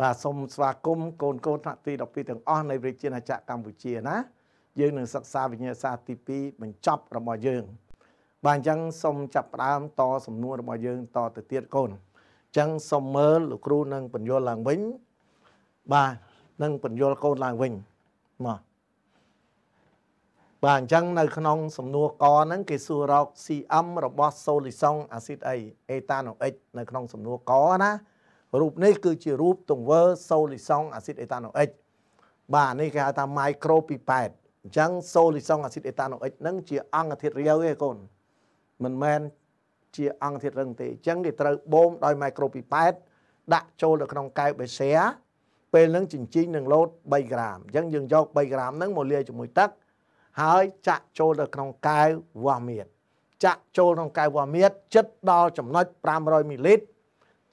បាទសូមស្វាគមន៍កូនកូនថ្នាក់ទី12ទាំងអស់នៃវិទ្យាណាចក្រកម្ពុជាណាយើងនឹងសិក្សាវិញ្ញាសាទី2បញ្ចប់របស់យើង បាទអញ្ចឹងសូមចាប់ផ្ដើមតសំណួររបស់យើង តទៅទៀតកូនអញ្ចឹងសូមមើលលោកគ្រូនឹងបញ្យល់ឡើងវិញ បាទនឹងបញ្យល់កូនឡើងវិញមកបាទអញ្ចឹងនៅ ក្នុងសំណួរកហ្នឹងគេសួររក CM របស់ សូលីសុងអាស៊ីតអីអេតាណូអិចនៅក្នុងសំណួរកណារូបនេះគឺជារូបទង្វើ សូលីសង់អាស៊ីតអេតាណូអិចបាទនេះគេហៅថា micro ពី8អញ្ចឹងសូលីសង់អាស៊ីតអេតាណូអិចនឹងជាអង្គធាតុរាវទេកូនមិនមែនជាអង្គធាតុរឹងទេអញ្ចឹងគេត្រូវបូមដោយ micro ពី8ដាក់ចូលទៅក្នុងកែវបេសែពេលនឹងចិញ្ចីងនឹងលោត3ក្រាមអញ្ចឹងយើងយក3ក្រាមហ្នឹងមកលាយជាមួយទឹក ហើយចាក់ចូលទៅក្នុងកែវវ៉ាមៀតចាក់ចូលក្នុងកែវវ៉ាមៀតចិត្តដល់ចំណុច500មីលីលីត្រ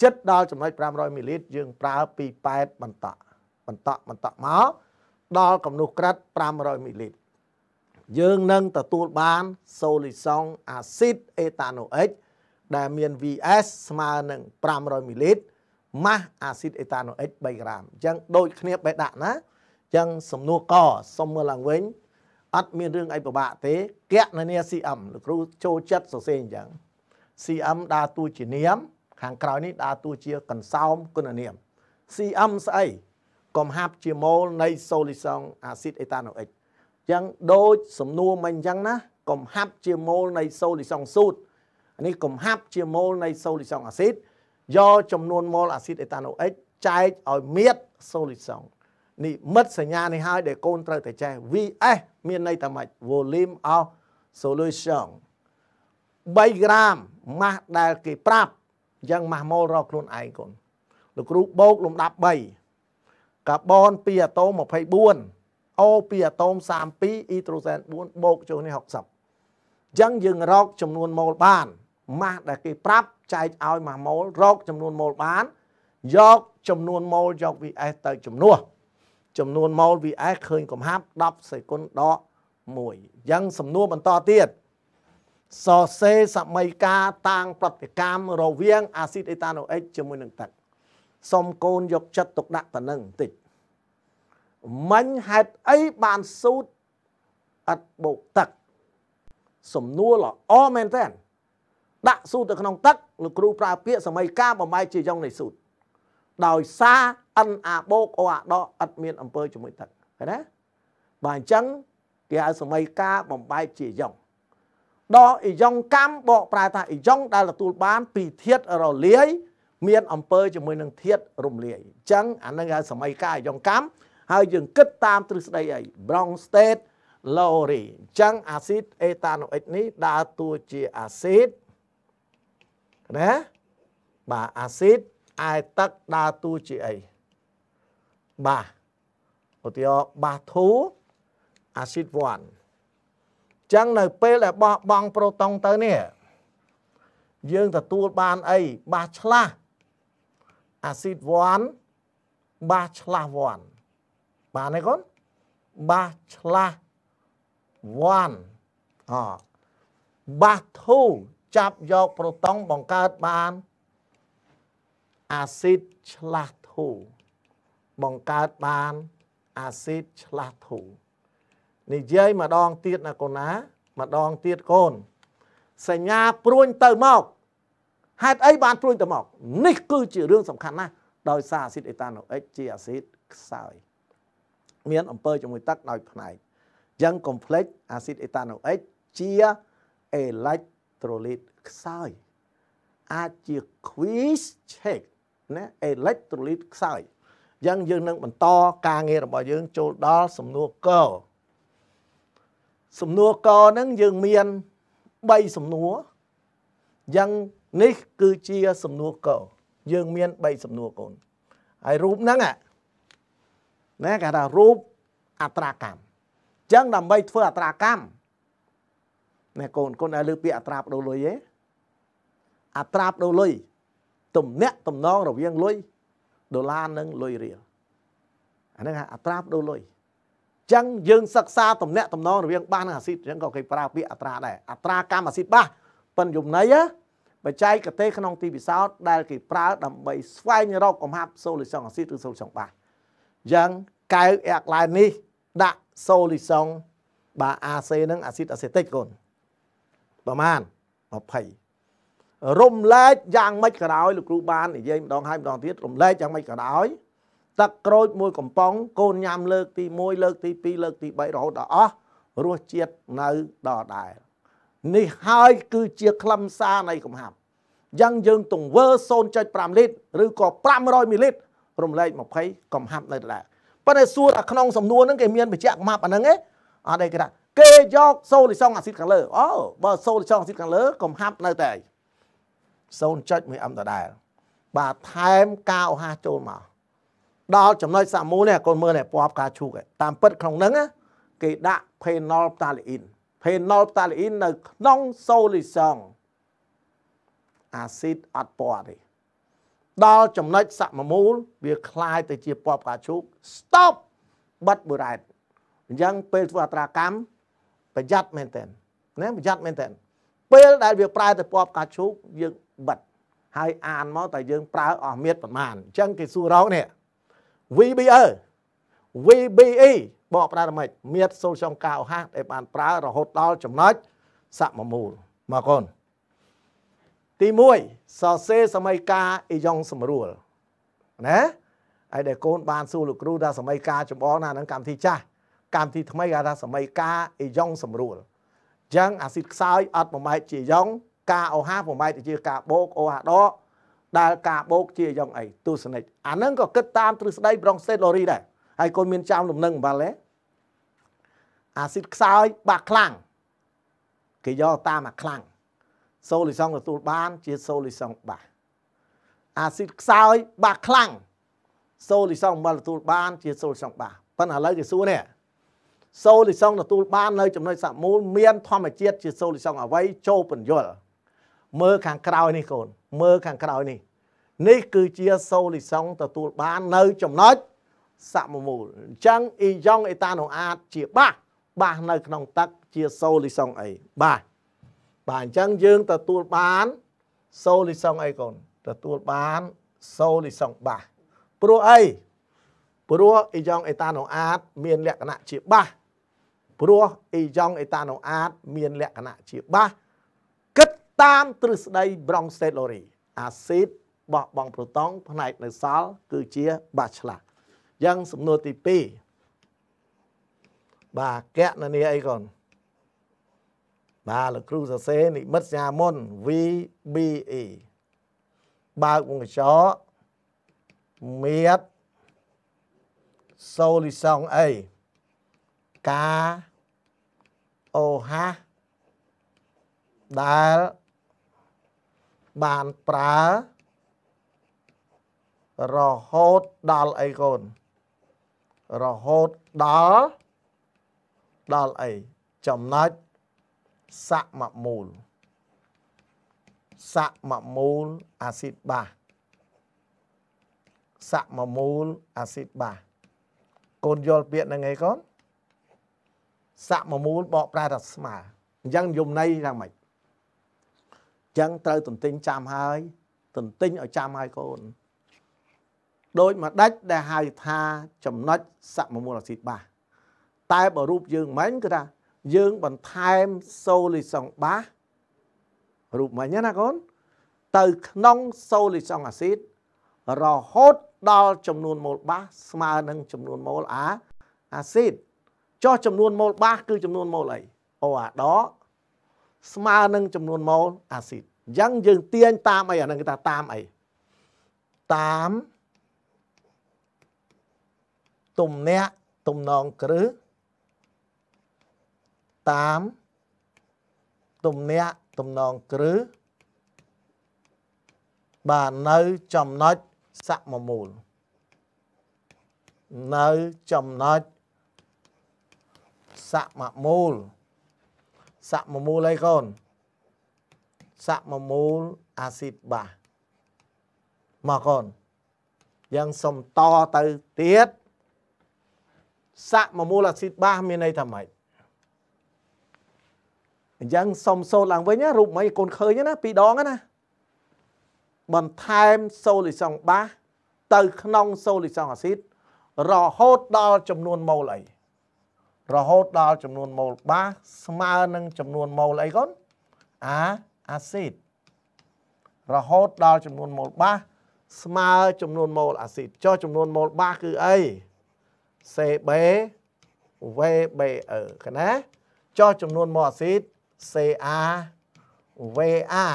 ចិត្តដល់ចំណុច500មីលីលីត្រយើងប្រើពី8បន្តក់បន្តក់បន្តក់មកដល់កំនុះក្រិត500មីលីលីត្រយើងនឹងទទួលបានសូលីសង់អាស៊ីតអេតាណូអិចដែលមាន VS ស្មើនឹង500មីលីលីត្រម៉ាស់អាស៊ីតអេតាណូអិច3ក្រាមអញ្ចឹងដូចគ្នាបែដាក់ណាអញ្ចឹងសំណួរកសុំមើលឡើងវិញ អត់មានរឿងអីពិបាកទេកណនី CM លោកគ្រូចូលចិត្តសរសេរអញ្ចឹង CM ដើរតួជានាមខាងក្រោយនេះដើរតួជាកន្សោមគុណនាម CM ស្អីកំហាប់ជាម៉ូលនៃសូលីសងអាស៊ីតអេតាណូអិកយ៉ាងដូចសំណួរមិញអញ្ចឹងណាកំហាប់ជាម៉ូលនៃសូលីសងស៊ូតនេះកំហាប់ជាម៉ូលនៃសូលីសងអាស៊ីតយកចំនួនម៉ូល អាស៊ីតអេតាណូអិកចែកឲ្យមៀតសូលីសងនេះមិត្តសញ្ញានេះហើយដែលកូនត្រូវតែចេះ VS មានន័យថាម៉េច volume of solution 3ក្រាមម៉ាស់ដែលគេប្រាប់អញ្ចឹងម៉ាស់ម៉ូលរកខ្លួនឯងកូនលោកគ្រូបូកលំដាប់3កាបូន2អាតូម24អូ2អាតូម32អ៊ីត្រូសែន4បូកចុះនេះ60អញ្ចឹងយើងរកចំនួនម៉ូលបានម៉ាស់ដែលគេប្រាប់ចែកឲ្យម៉ាស់ម៉ូលរក ចំនួនម៉ូលបាន យកចំនួនម៉ូលយក VS ទៅចំនួនចំនួនម៉ូល VS ឃើញកំហាប់10សេគុនដក1អញ្ចឹងសំណួរបន្តទៀត1សរសេរសម័យកាតាង ប្រតិកម្មរវាងអាស៊ីតអេតាណូអិចជាមួយនឹងទឹកសុំកូនយក ចិត្តទុកដាក់ប៉ុណ្ណឹងបន្តិចមិញហេតុអីបានសូត្រអត់បោកទឹក សំណួរល្អមែនតើដាក់សូត្រទៅក្នុងទឹកលោកគ្រូប្រើពាក្យសម័យកាបំបាយជាយ៉ងនៃសូត្រដោយសារអិនអាបោកអូអាដកអត់មានអំពើជាមួយទឹកឃើញណាបាទអញ្ចឹងគេហៅសម័យកាបំបាយជាយ៉ងដកអ៊ីយ៉ុងកម្មបកប្រែថាអ៊ីយ៉ុងដែលទទួលបាន ពីធាតរលាយ មានអំពើជាមួយនឹងធាតរំលាយអញ្ចឹងអានឹងហៅសម័យកាលអ៊ីយ៉ុងកម្មហើយយើងគិតតាមទ្រឹស្ដីអី Bronsted Lowry អញ្ចឹងអាស៊ីតអេតាណូអិកនេះដើរតួជាអាស៊ីតណាបាទអាស៊ីតអាយទឹកដើរតួជាអីបាទឧទាហរណ៍បាសធូអាស៊ីត1ចឹងនៅពេលដែលបោះបង់ប្រូតុងទៅនេះយើងទទួលបានអីបាសឆ្លាស់អាស៊ីត1បាសឆ្លាស់1បានទេកូនបាសឆ្លាស់1អបាស2ចាប់យកប្រូតុងបង្កើតបានអាស៊ីតឆ្លាស់2បង្កើតបានអាស៊ីតឆ្លាស់2និយាយម្ដងទៀតណាកូនណាម្ដងទៀតកូនសញ្ញាព្រួញទៅមកហេតុអីបានព្រួញទៅមក នេះគឺជារឿងសំខាន់ណាស់ដោយសារអាស៊ីតអេតាណូអិចជាអាស៊ីតខ្សោយមាន អំពើជាមួយទឹកដោយផ្នែកយ៉ាងកុំភ្លេចអាស៊ីតអេតាណូអិចជាអេឡិចត្រូលីតខ្សោយអាចជា quiz check ណាអេឡិចត្រូលីតខ្សោយយ៉ាងយើងនឹងបន្តការងាររបស់យើងចូលដល់សំណួរកសំណួរកហ្នឹងយើងមាន3សំណួរយ៉ាងនេះគឺជាសំណួរកយើងមាន3សំណួរកូនហើយរូបហ្នឹងណាគេថារូបអត្រាកម្មអញ្ចឹងដើម្បីធ្វើអត្រាកម្មណាកូនកូនឲ្យលើពាក្យអត្រាបដូរលុយទេអត្រាបដូរលុយទំនាក់ទំនងរវាងលុយដុល្លារនិងលុយរៀលអាហ្នឹងហៅអត្រាបដូរលុយចឹងយើងសិក្សាតំណាក់តំណងរវាងបាសនិងអាស៊ីតចឹងក៏គេប្រើពាក្យអត្រាដែរអត្រាកម្មអាស៊ីតបាសប៉ិនយមន័យបច្ចេកទេសក្នុងទីពិសោធន៍ដែលគេ ប្រើដើម្បីស្វែងរកកំហាប់សូលីសុងអាស៊ីតឬសូលីសុងបាសយ៉ាងកៅអែកឡាននេះដាក់សូលីសុងបាអាសេនឹងអាស៊ីតអាសេតិកកូនប្រមាណ20រំលែកយ៉ាងម៉េចក៏ដោយលោកគ្រូបាននិយាយម្ដងហើយម្ដងទៀតរំលែកយ៉ាងម៉េចក៏ដោយទឹកក្រូចមួយកំប៉ុងកូនញ៉ាំលើកទី1លើកទី2លើកទី3រហូតដល់អស់រសជាតិនៅដដែលនេះហើយគឺជាខ្លឹមសារនៃកំហាប់យ៉ាងយើងទង្វើ0.5លីត្រឬក៏500មីលីត្ររំលែក20កំហាប់នៅដដែលប៉ុន្តែសួរថាក្នុងសំណួរហ្នឹងគេមានបញ្ជាក់កំហាប់អាហ្នឹងឯងអត់ទេគេថាគេយកសូលីសុងអាស៊ីតខាងលើអូបើសូលីសុងអាស៊ីតខាងលើកំហាប់នៅតែ0.1អឹមដដែល បាទថែមការអហាចូលមកដល់ចំណុចសាមូលនេះកូនមើលនេះពណ៌ផ្កាឈូកតាមពិតក្នុងហ្នឹងគេដាក់ phenol phthalate phenol phthalate នៅក្នុង solution អាស៊ីតអត់ពណ៌ទេដល់ចំណុចសមមូល វាคล้ายទៅជាពណ៌ផ្កាឈូក stop បិទបូរ៉ែតអញ្ចឹងពេលធ្វើអត្រាកម្មប្រយ័ត្នមែនតើណាប្រយ័ត្នមែនតើពេលដែលវាប្រែទៅពណ៌ផ្កាឈូកយើងបិទហើយអានមកតែយើងប្រើអស់មៀតប្រមាណអញ្ចឹងគេសួររកនេះ VBE VBE បកប្រែដល់ម៉េចមៀតសូលចំការអហាដែលបាន ប្រើរហូតដល់ចំណុចសមមូលមកកូនទី1សរសេរសម័យកាអ៊ីយ៉ុងសម្រួលណាហើយដែលកូនបានសួរលោកគ្រូថាសម័យកាចំបងណានឹងកម្មវិធីចាស់កម្មវិធីថ្មីគេថាសម័យកាអ៊ីយ៉ុងសម្រួលអញ្ចឹងអាស៊ីតខ្សោយអត់ប្រម៉ែកជាយ៉ុងកាអូហាប្រម៉ែកជាកាបូកអូហាដកដែលការបោកជាយ៉ាងអីទស្សនិកអានឹងក៏គិតតាមទ្រឹស្ដីប្រុងសេតឡូរីដែរហើយក៏មានចាំលំនឹងអំបិលដែរអាស៊ីតខ្សោយបាក់ខ្លាំងគេយកតាមអាខ្លាំងសូលីសុងទទួលបាន ជាសូលីសុងបាសអាស៊ីតខ្សោយបាក់ខ្លាំងសូលីសុងមិនទទួលបាន ជា សូលីសុងបាសប៉ុន្តែឥឡូវគេសួរនេះសូលីសុងទទួលបាននៅ ចំណុចសាក់មូល មានធម្មជាតិជា សូលីសុងអ្វីចូលបញ្យល់មើលខាងក្រោយនេះកូនមើលខាងក្រោយនេះ នេះ គឺជា សូលីសុងទទួលបាននៅចំណុចសមមូលអញ្ចឹងអ៊ីយ៉ងអេតាណូអាតជាបាសបាសនៅក្នុងទឹកជាសូលីសុងអីបាទបាទអញ្ចឹងយើងទទួលបានសូលីសុងអីកូនទទួលបានសូលីសុងបាសព្រោះអីព្រោះអ៊ីយ៉ងអេតាណូអាតមានលក្ខណៈជាបាសព្រោះអ៊ីយ៉ងអេតាណូអាតមានលក្ខណៈជាបាសតាមទ្រឹស្ដី Bronchology អាស៊ីតបោះបង់ប្រូតុងផ្នែកនៅសល់គឺជាបាឆ្លាស់យ៉ាងសំណួរទី2បាទកណនីអីកូនបាទលោកគ្រូសរសេរនិមិត្តសញ្ញាមុន VBE បើកវងកញ្ចក់មៀតសូលីសងអីកាអូហាដែលបានប្រើរហូតដល់អីកូនរហូតដល់ដល់អីចំណុចសមមូលសមមូលអាស៊ីតបាសសមមូលអាស៊ីតបាសកូនយល់ពាក្យហ្នឹងឯងកូនសមមូលបក ប្រែថាស្មើអញ្ចឹងយមន័យយ៉ាងម៉េចចឹងត្រូវទន្ទិញចាំហើយទន្ទិញឲ្យចាំហើយកូនដោយមួយដាច់ដែលហៅថាចំណុចសមមូលអសីបាសតែបើរូបយើងមិញគឺថាយើងបន្ថែមសូលីសងបាសរូបមិញណាកូនទៅក្នុងសូលីសងអាស៊ីតរហូតដល់ចំនួនម៉ូលបាសស្មើនឹងចំនួនម៉ូលអាអាស៊ីតចុះចំនួនម៉ូលបាសគឺចំនួនម៉ូលអីអូអាដស្មើនឹងចំនួនម៉ូលអាស៊ីតអញ្ចឹងយើងទាញតាមអីអានឹងគេថាតាមអីតាមទំនាក់ទំនងគ្រឹះតាមទំនាក់ទំនងគ្រឹះបាទនៅចំណុចសមមូលនៅចំណុចសមមូលសក់មមូលអីកូនសក់មមូលអាស៊ីតបាសមកកូនយើងសុំតទៅទៀតសក់មមូលអាស៊ីតបាសមានន័យថាម៉េចអញ្ចឹងសុំសូត្រឡើងវិញរូបមិនកូនឃើញណាពីរដងណាបន្ថែមសូលីសង់បាសទៅក្នុងសូលីសង់អាស៊ីត រហូតដល់ចំនួនម៉ូលអីរហូតដល់ចំនួនម៉ូលបាសស្មើនឹងចំនួនម៉ូលអីកូនអាអាស៊ីតរហូតដល់ចំនួនម៉ូលបាសស្មើចំនួនម៉ូលអាស៊ីតចុះចំនួនម៉ូលបាសគឺអី CB VBE ឃើញណាចុះចំនួនម៉ូលអាស៊ីត CA VA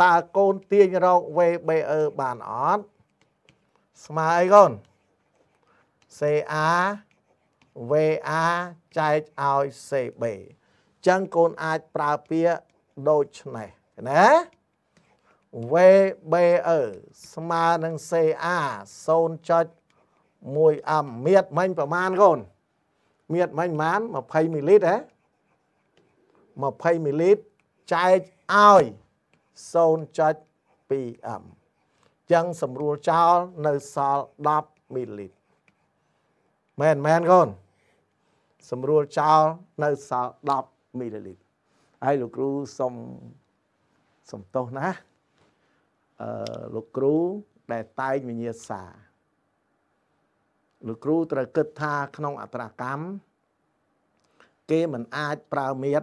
តើកូនទាញរក VBE បានអត់ស្មើអីកូន CA VA ចែកឲ្យ CB អញ្ចឹងកូនអាចប្រើពាក្យដូចនេះណា VBE ស្មើនឹង CA 0.1អាំមៀតមិញប្រមាណកូនមៀតមិញប្រមាណ20មីលីត្រហ៎20មីលីត្រចែកឲ្យ0.2 m ចឹងសម្រួលចោលនៅសល់10មីលីត្រមែនមែនកូនសម្រួលចោលនៅសល់10មីលីលីត្រហើយលោកគ្រូសុំសំទោសណាអឺលោកគ្រូដែលតែងវិញ្ញាសា លោកគ្រូត្រូវគិតថាក្នុងអត្រាកម្មគេមិនអាចប្រើមៀត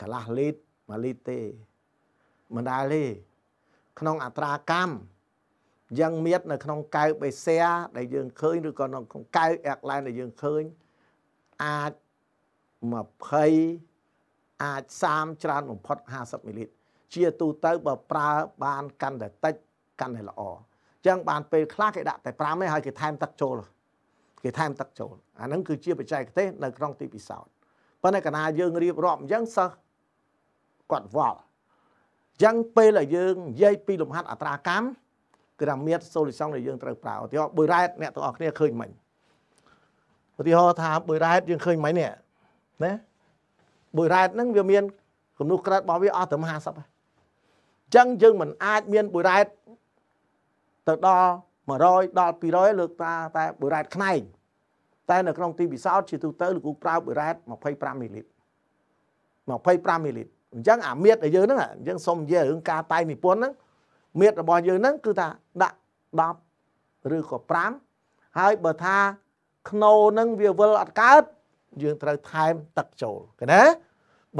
កន្លះលីត្រ1លីត្រទេ មិនដាលទេក្នុងអត្រាកម្មយ៉ាងមៀតនៅក្នុងកៅបេសាដែលយើងឃើញឬក៏ក្នុងកៅអែកឡែនដែលយើងឃើញអាច20អាច30ច្រើនបំផុត50មីលីត្រជាទូទៅបើប្រើបានកាន់តែតិច កាន់តែល្អអញ្ចឹងបានពេលខ្លះគេដាក់តែ5ឯងហើយគេថែមទឹកចូល គេថែមទឹកចូលអាហ្នឹងគឺជាបច្ចេកទេសនៅក្នុងទីពិសោធន៍ប៉ុន្តែកាលណាយើងរៀបរាប់អញ្ចឹងសិស្សគាត់វល់អញ្ចឹងពេលដែលយើងនិយាយពីលំហាត់អត្រាកម្មគឺថាមានសូលូសងដែលយើងត្រូវប្រើឧទាហរណ៍បុរ៉ែតអ្នកទាំងអស់គ្នាឃើញមិញឧទាហរណ៍ថាបុយរ៉ែតយើងឃើញមិនហ្នឹងណាបុយរ៉ែតហ្នឹងវាមានគំនូសក្រិតរបស់វាអស់ទៅ50ហើយអញ្ចឹងយើងមិនអាចមានបុយរ៉ែតទៅដល់100ដល់200លើកតាតែបុយរ៉ែតខ្នែងតែនៅក្នុងទីពិសោធន៍ជាទូទៅលោកគ្រូប្រើបុយរ៉ែត25មីលីលីត្រ25មីលីលីត្រអញ្ចឹងអាមៀតរបស់យើងហ្នឹងយើងសុំនិយាយរឿងការតែងនិពន្ធហ្នឹងមៀតរបស់យើងហ្នឹងគឺថាដាក់10ឬក៏5ហើយបើថាខ្នោនឹងវាវិលអត់កើតយើងត្រូវថែមទឹកចូលឃើញណា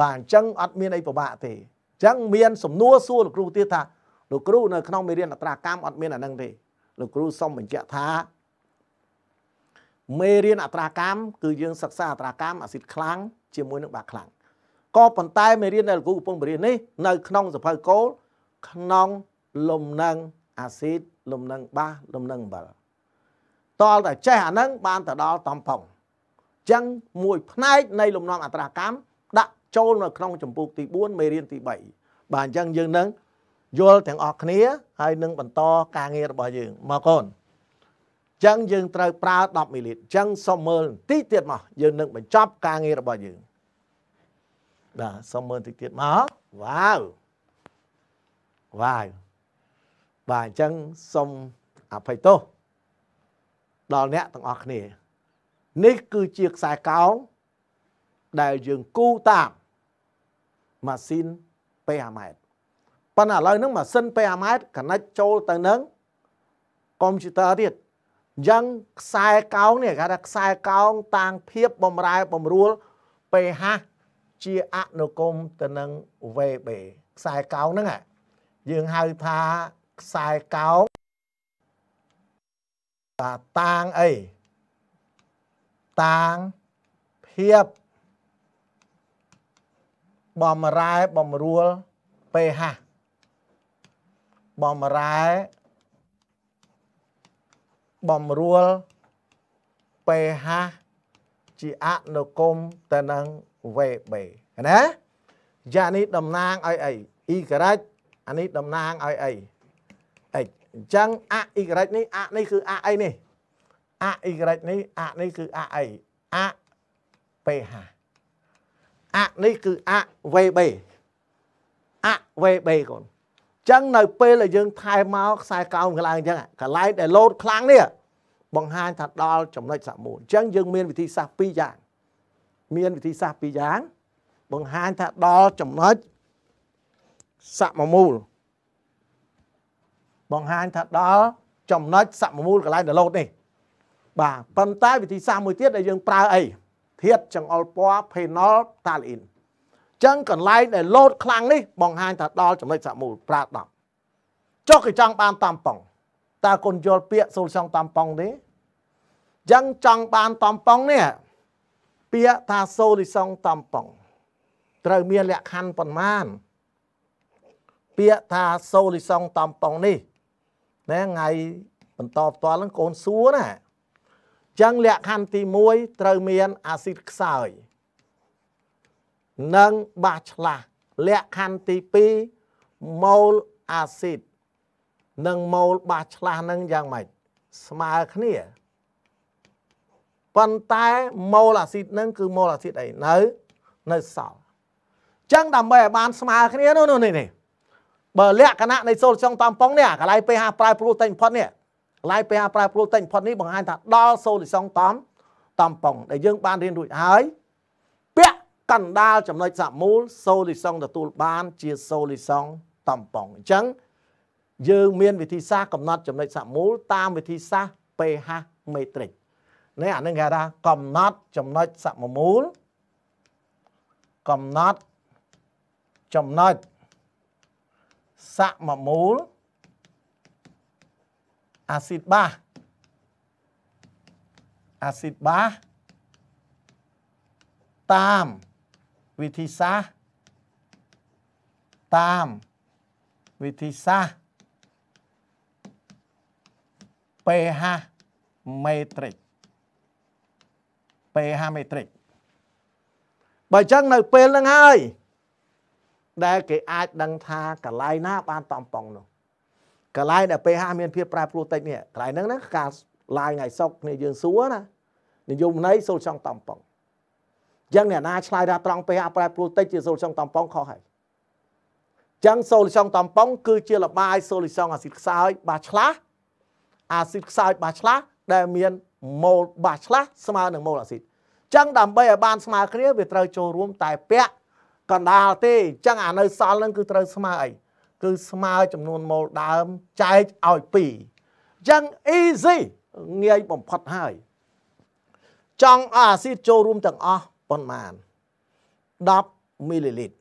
បាទអញ្ចឹងអត់មានអីពិបាកទេអញ្ចឹងមាន សំណួរសួរលោកគ្រូទៀតថាលោកគ្រូនៅក្នុងមេរៀនអត្រាកម្មអត់មានអានឹងទេលោកគ្រូសុំបញ្ជាក់ថាមេរៀនអត្រាកម្មគឺយើងសិក្សាអត្រាកម្មអាស៊ីតខ្លាំងជាមួយនឹងបាក់ខ្លាំងក៏ប៉ុន្តែមេរៀនដែលលោកគ្រូកំពុងបរៀននេះនៅក្នុងសភៅគោលក្នុងលំនឹងអាស៊ីតលំនឹងបាសលំនឹងអំបិលតលតែចេះអានឹងបានទៅដល់តំផងអញ្ចឹងមួយ ផ្នែកនៃលំនាំអត្រាកម្មដាក់ចូលនៅក្នុងចម្ពោះទី4មេរៀនទី3បាទអញ្ចឹងយើងនឹងយល់ទាំងអស់គ្នាហើយនឹងបន្តការងាររបស់យើង មកកូនអញ្ចឹងយើងត្រូវប្រើ10មីលីត្រអញ្ចឹងសូមមើលបន្តិចទៀតមកយើងនឹងបញ្ចប់ការងាររបស់យើងបាទសូមមើលបន្តិចទៀតមកវ៉ាវវ៉ាវបាទអញ្ចឹងសូមអភ័យទោសដល់អ្នកទាំងអស់គ្នានេះគឺជាខ្សែកោងដែលយើងគូតាមម៉ាស៊ីន Paramount ប៉ុន្តែឥឡូវហ្នឹងម៉ាស៊ីន Paramount connect ចូលទៅនឹងកុំព្យូទ័រទៀតអញ្ចឹងខ្សែកោងនេះគេថាខ្សែកោងតាងភាពបំរែបំរួល PH ជាអនុគមទៅនឹង VB ខ្សែកោងហ្នឹងយើងហៅថាខ្សែកោងតាតាងអីតាងភាពបំរែបំរួលពេហះបំរែបំរួលពេហះជាអនុគមទៅនឹង VB ណាយ៉ានេះតំណាងឲ្យអី y អានេះតំណាងឲ្យអីអញ្ចឹងអ y នេះអនេះគឺអអីនេះអ y នេះអនេះគឺអអីអ ph អនេះគឺអ vb អ vb កូនអញ្ចឹងនៅពេលដែលយើងថែមកខ្សែកោងកន្លែងអញ្ចឹងកន្លែងដែលលោតខ្លាំងនេះបង្ហាញថាដល់ចំណុចសមុទ្រអញ្ចឹងយើងមានវិធីសាស្ត្រពីរយ៉ាងមានវិធីសាស្ត្រពីរយ៉ាង បង្ហាញថាដល់ចំណុចសមមូលបង្ហាញថាដល់ចំណុចសមមូលកន្លែងដលោតនេះ បាទប៉ុន្តែវិធីសាស្ត្រមួយទៀតដែលយើងប្រើអីធាតុចង្អុលពណ៌ phenol phthalate ចឹងកន្លែងដែលលោតខ្លាំងនេះបង្ហាញថាដល់ចំណុចសមូលប្រើ10ចុះគេចង់បានតាមប៉ុងតើគុណយល់ពាក្យសូលចង់តាមប៉ុងទេចឹងចង់បានតាមប៉ុងនេះពាក្យថាសូលីសុងតាមប៉ុងត្រូវមានលក្ខខណ្ឌប៉ុន្មាន ពាក្យថាសូលីសុងតាមប៉ុងនេះណាថ្ងៃបន្តផ្ទាល់ហ្នឹងកូនសួរណាចឹងលក្ខខណ្ឌទី1ត្រូវមានអាស៊ីតខ្សោយនិងបាសឆ្លាស់លក្ខខណ្ឌទី2ម៉ូលអាស៊ីតនិងម៉ូលបាសឆ្លាស់នឹងយ៉ាងម៉េចស្មើគ្នាប៉ុន្តែម៉ូលអាស៊ីតនឹងគឺម៉ូលអាស៊ីតអីនៅនៅសល់ចឹងដើម្បីឲ្យបានស្មើគ្នានោះនោះនេះនេះបើលក្ខណៈនៃសូលចុងតំប៉ុងនេះកន្លែង pH ប្រែប្រួលតិចបំផុតនេះកន្លែង pH ប្រែប្រួលតិចបំផុតនេះបង្ហាញថាដល់សូលចុងតំតំប៉ុងដែលយើងបានរៀនរួចហើយពាក់កណ្ដាលចំណុចសាក់មូលសូលីសុងទទួលបានជាសូលីសុងតំប៉ុងអញ្ចឹងយើងមាន វិធីសាស្ត្រកំណត់ចំណុចសាក់មូលតាមវិធីសាស្ត្រ pH metric នេះអានឹងគេថាកំណត់ចំណុចសាក់មូលកំណត់ចំណុចសម្មូលអាស៊ីតបាសអាស៊ីតបាសតាមវិធីសាស្ត្រតាមវិធីសាស្ត្រ pH matrix pH matrix បើអញ្ចឹងនៅពេលហ្នឹងហើយដែលគេអាចដឹងថាកន្លែងណា បានតំប៉ងនោះកន្លែងដែលពេលហាមានភាពប្រែប្រួលតិចនេះកន្លែងហ្នឹងណាការឡាយថ្ងៃសុកគ្នាយើងសួរណានិយមន័យសូលចង់តំប៉ងចឹងអ្នកណាឆ្លើយថាត្រង់ពេលហាប្រែប្រួលតិចជាសូលចង់តំប៉ងខុសហើយចឹងសូលចង់តំប៉ងគឺជាលបាយសូលចង់អាស៊ីតខ្សោយបាសឆ្លាស់អាស៊ីតខ្សោយបាសឆ្លាស់ដែលមានម៉ូលបាសឆ្លាស់ស្មើនឹងម៉ូលអាស៊ីតចឹងដើម្បីឲ្យបានស្មើគ្នាវាត្រូវចូលរួមតែពាក់កណ្ដាលទេអញ្ចឹងអានៅសល់ហ្នឹងគឺត្រូវស្មើអីគឺស្មើចំនួនម៉ូលដើមចែកឲ្យ2អញ្ចឹង easy ងាយបំផុតហើយចង់អាស៊ីតចូលរួមទាំងអស់ប៉ុន្មាន10មីលីលីត្រ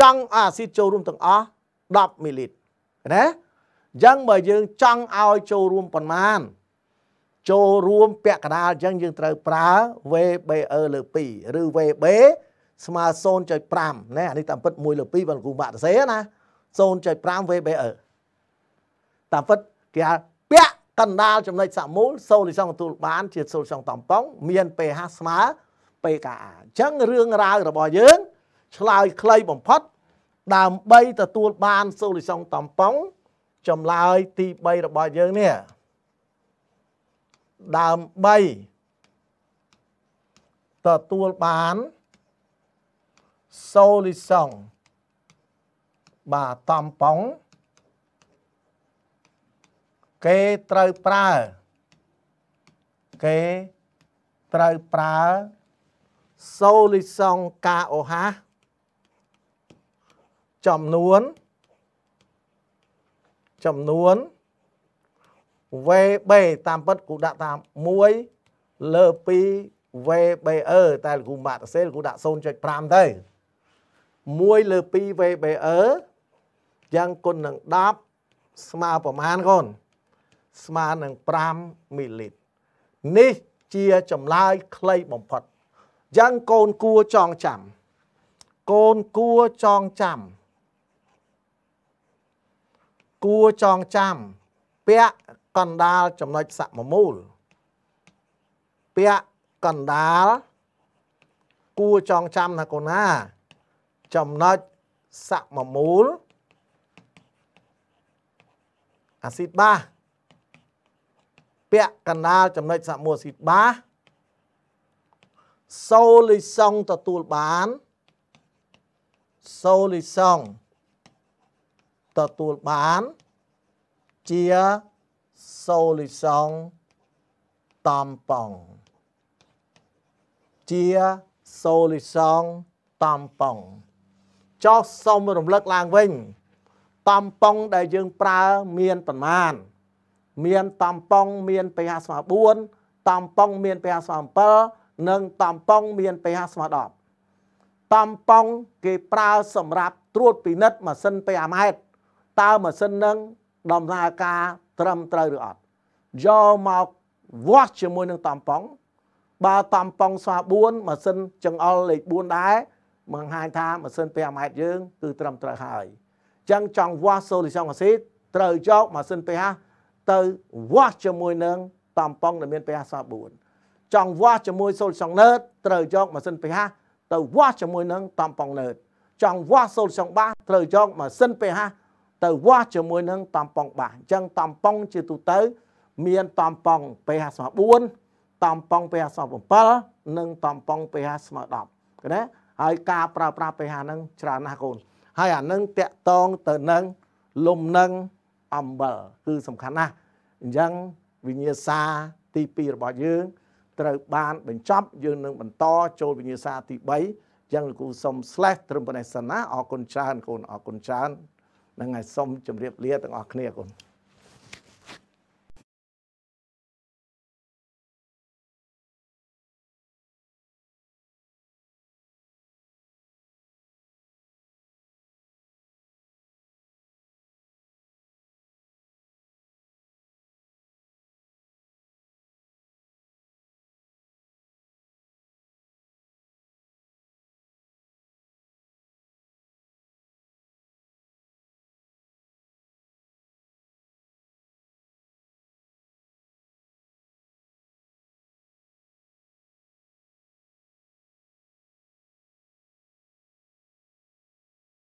ចង់អាស៊ីតចូលរួមទាំងអស់10មីលីលីត្រណាអញ្ចឹងបើយើងចង់ឲ្យចូលរួមប៉ុន្មានចូលរួមពាក់កណ្ដាលអញ្ចឹងយើងត្រូវប្រើ VBE លើ2ឬ VB ស្មើ0.5ណែអានេះតាមពិត1លើ2បានគ្រូម៉ាក់សរសេរណា0.5 VBR តាមពិតគេហៅពាក់កណ្ដាលចំណុចសមូលសូលិសងទទួលបានជាសូលិសងតំប៉ងមាន pH ស្មើ pKa អញ្ចឹងរឿងរ៉ាវរបស់យើងឆ្លើយខ្លីបំផុត ដើម្បីទទួលបានសូលិសងតំប៉ងចម្លើយទី3របស់យើងនេះដើម្បីទទួលបានសូលីសុងបាទតំប៉ុងគេត្រូវប្រើគេត្រូវប្រើសូលីសុងកាអូហាចំនួនចំនួន VB តាមពិតគូដាក់តាម1លើ2 VBE តែលោកគ្រូម៉ាក់តសេលោកគ្រូដាក់0.5ទៅ1លើ2 VBR យ៉ាងគុណនឹង10ស្មើប្រមាណកូនស្មើនឹង5មីលីត្រនេះជាចម្លើយខ្លីបំផុតយ៉ាងកូនគួចងចាំ កូនគួចងចាំគួចងចាំពាក់កណ្ដាលចំណុចសមមូលពាក់កណ្ដាលគួចងចាំណាកូនណាចំណុចសមមូលអាស៊ីតបាសពាក់កណ្ដាលចំណុចសមូលអាស៊ីតបាសសូលីសុងទទួលបានសូលីសុងទទួលបានជាសូលីសុងតំប៉ងជាសូលីសុងតំប៉ងចោះសូមរំលឹកឡើងវិញតំប៉ុងដែលយើងប្រើមានប្រមាណមានតំប៉ុងមាន pH ស្មើ4តំប៉ុងមាន pH ស្មើ7និងតំប៉ុងមាន pH ស្មើ10តំប៉ុងគេប្រើសម្រាប់ត្រួតពិនិត្យម៉ាស៊ីន pH ម៉ែត្រតើម៉ាស៊ីននឹងដំណើរការត្រឹមត្រូវឬអត់យកមកវាស់ជាមួយនឹងតំប៉ុងបើតំប៉ុងស្មើ4ម៉ាស៊ីនចង្អុលលេខ4ដែរបង្ហាញថាម៉ាស៊ីន pH យើងគឺត្រឹមត្រូវហើយអញ្ចឹងចង់វាស់ solution acid ត្រូវយកម៉ាស៊ីន pH ទៅវាស់ជាមួយនឹង តំប៉ងដែលមាន pH 4ចង់វាស់ជាមួយ solution nerd ត្រូវយកម៉ាស៊ីន pH ទៅវាស់ជាមួយនឹងតំប៉ង nerd ចង់វាស់ solution បាសត្រូវយកម៉ាស៊ីន pH ទៅវាស់ជាមួយនឹងតំប៉ងបាសអញ្ចឹងតំប៉ងជាទូទៅ មានតំប៉ង pH 4តំប៉ង pH 7និងតំប៉ង pH 10ឃើញទេហើយការប្រើប្រាស់ពេហាហ្នឹងច្រើនណាស់កូនហើយអានឹងតកតងទៅនឹងលំនឹងអំបិលគឺសំខាន់ណាស់អញ្ចឹងវិញ្ញាសាទី2របស់យើងត្រូវបានបញ្ចប់យើងនឹងបន្តចូលវិញ្ញាសាទី3អញ្ចឹងលោកគ្រូសុំ slash ត្រឹមប៉ុណ្ណេះសិនណាអរគុណច្រើនកូនអរគុណច្រើនហ្នឹងហើយសុំជម្រាបលាទាំងអស់គ្នាកូន